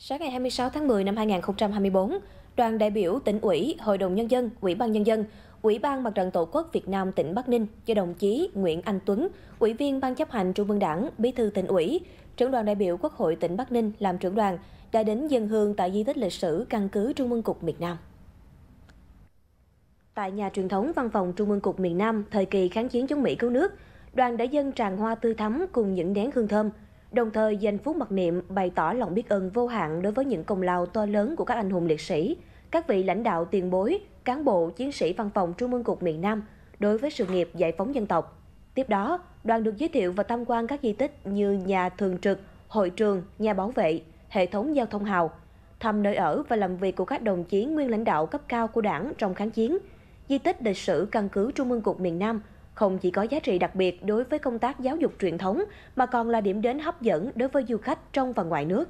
Sáng ngày 26 tháng 10 năm 2024, đoàn đại biểu tỉnh ủy, Hội đồng Nhân dân, Ủy ban Nhân dân, Ủy ban Mặt trận Tổ quốc Việt Nam tỉnh Bắc Ninh do đồng chí Nguyễn Anh Tuấn, Ủy viên Ban chấp hành Trung ương Đảng, Bí thư tỉnh ủy, trưởng đoàn đại biểu Quốc hội tỉnh Bắc Ninh làm trưởng đoàn, đã đến dân hương tại di tích lịch sử căn cứ Trung ương Cục miền Nam. Tại nhà truyền thống văn phòng Trung ương Cục miền Nam thời kỳ kháng chiến chống Mỹ cứu nước, đoàn đã dân tràn hoa tươi thắm cùng những nén hương thơm, Đồng thời dành phút mặc niệm bày tỏ lòng biết ơn vô hạn đối với những công lao to lớn của các anh hùng liệt sĩ, các vị lãnh đạo tiền bối, cán bộ, chiến sĩ văn phòng Trung ương Cục miền Nam đối với sự nghiệp giải phóng dân tộc. Tiếp đó, đoàn được giới thiệu và tham quan các di tích như nhà thường trực, hội trường, nhà bảo vệ, hệ thống giao thông hào, thăm nơi ở và làm việc của các đồng chí nguyên lãnh đạo cấp cao của đảng trong kháng chiến, di tích lịch sử căn cứ Trung ương Cục miền Nam – không chỉ có giá trị đặc biệt đối với công tác giáo dục truyền thống mà còn là điểm đến hấp dẫn đối với du khách trong và ngoài nước